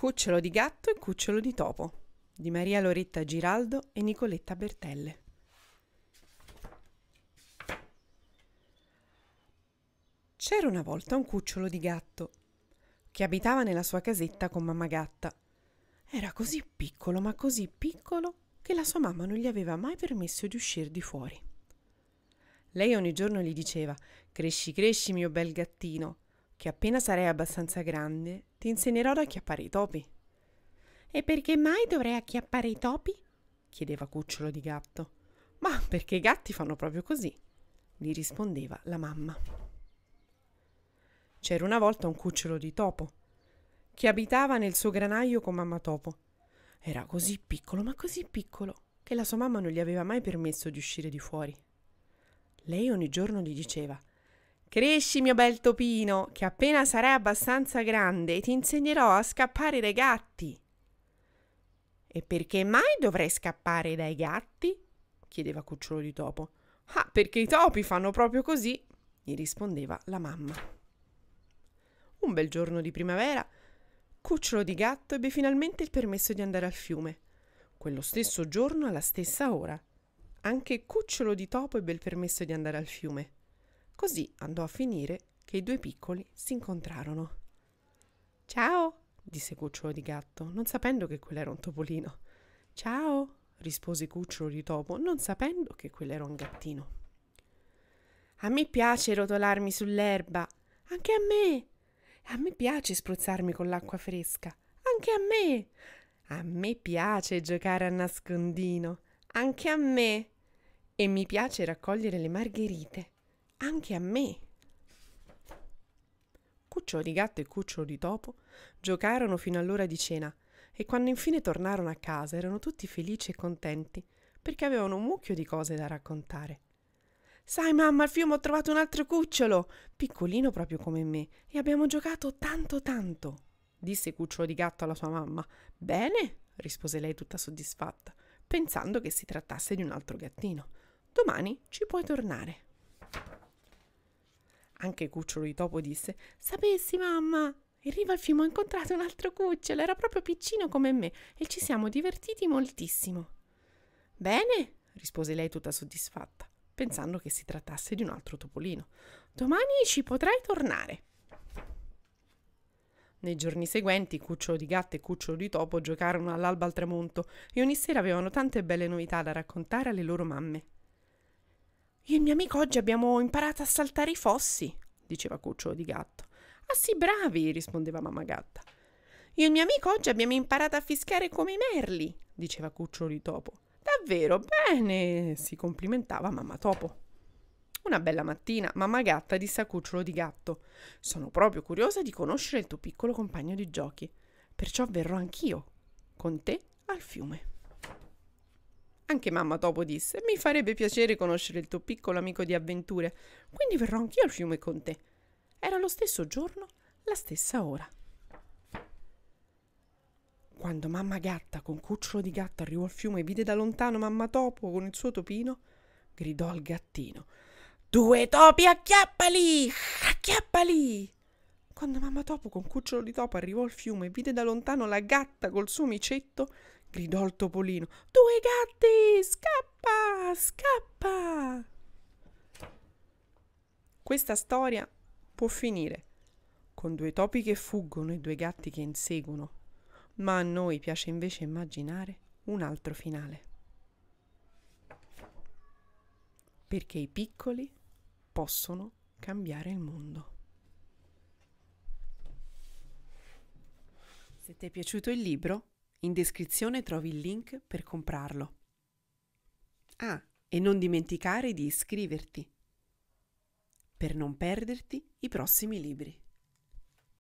Cucciolo di gatto e cucciolo di topo di Maria Loretta Giraldo e Nicoletta Bertelle. C'era una volta un cucciolo di gatto che abitava nella sua casetta con mamma gatta. Era così piccolo, ma così piccolo, che la sua mamma non gli aveva mai permesso di uscir di fuori. Lei ogni giorno gli diceva Cresci, cresci, mio bel gattino che appena sarai abbastanza grande ti insegnerò ad acchiappare i topi. E perché mai dovrei acchiappare i topi? chiedeva Cucciolo di Gatto. Ma perché i gatti fanno proprio così, gli rispondeva la mamma. C'era una volta un cucciolo di topo che abitava nel suo granaio con mamma topo. Era così piccolo, ma così piccolo, che la sua mamma non gli aveva mai permesso di uscire di fuori. Lei ogni giorno gli diceva Cresci, mio bel topino, che appena sarai abbastanza grande ti insegnerò a scappare dai gatti. E perché mai dovrei scappare dai gatti? chiedeva Cucciolo di Topo. Ah, perché i topi fanno proprio così, gli rispondeva la mamma. Un bel giorno di primavera, Cucciolo di Gatto ebbe finalmente il permesso di andare al fiume. Quello stesso giorno alla stessa ora. Anche Cucciolo di Topo ebbe il permesso di andare al fiume. Così andò a finire che i due piccoli si incontrarono. Ciao, disse Cucciolo di Gatto, non sapendo che quello era un topolino. Ciao, rispose Cucciolo di Topo, non sapendo che quello era un gattino. A me piace rotolarmi sull'erba, anche a me. A me piace spruzzarmi con l'acqua fresca, anche a me. A me piace giocare a nascondino, anche a me. E mi piace raccogliere le margherite, anche a me. Cucciolo di gatto e cucciolo di topo giocarono fino all'ora di cena e quando infine tornarono a casa erano tutti felici e contenti perché avevano un mucchio di cose da raccontare. Sai mamma, al fiume ho trovato un altro cucciolo, piccolino proprio come me, e abbiamo giocato tanto tanto, disse Cucciolo di Gatto alla sua mamma. Bene, rispose lei tutta soddisfatta, pensando che si trattasse di un altro gattino. Domani ci puoi tornare. Anche Cucciolo di Topo disse: Sapessi, mamma! In riva al fiume ho incontrato un altro cucciolo, era proprio piccino come me e ci siamo divertiti moltissimo. Bene, rispose lei tutta soddisfatta, pensando che si trattasse di un altro topolino. Domani ci potrai tornare. Nei giorni seguenti Cucciolo di Gatto e Cucciolo di Topo giocarono all'alba al tramonto e ogni sera avevano tante belle novità da raccontare alle loro mamme. Io e il mio amico oggi abbiamo imparato a saltare i fossi, diceva Cucciolo di Gatto. Ah sì, bravi, rispondeva mamma gatta. Io e il mio amico oggi abbiamo imparato a fischiare come i merli, diceva Cucciolo di Topo. Davvero bene, si complimentava mamma Topo. Una bella mattina mamma gatta disse a Cucciolo di Gatto: Sono proprio curiosa di conoscere il tuo piccolo compagno di giochi, perciò verrò anch'io con te al fiume. Anche mamma Topo disse: Mi farebbe piacere conoscere il tuo piccolo amico di avventure, quindi verrò anch'io al fiume con te. Era lo stesso giorno, la stessa ora. Quando mamma gatta con cucciolo di gatto arrivò al fiume e vide da lontano mamma Topo con il suo topino, gridò al gattino: Due topi, acchiappali! Acchiappali! Quando mamma topo con cucciolo di topo arrivò al fiume e vide da lontano la gatta col suo micetto, gridò il topolino. Due gatti! Scappa! Scappa! Questa storia può finire con due topi che fuggono e due gatti che inseguono, ma a noi piace invece immaginare un altro finale. Perché i piccoli possono cambiare il mondo. Se ti è piaciuto il libro, in descrizione trovi il link per comprarlo. Ah, e non dimenticare di iscriverti per non perderti i prossimi libri.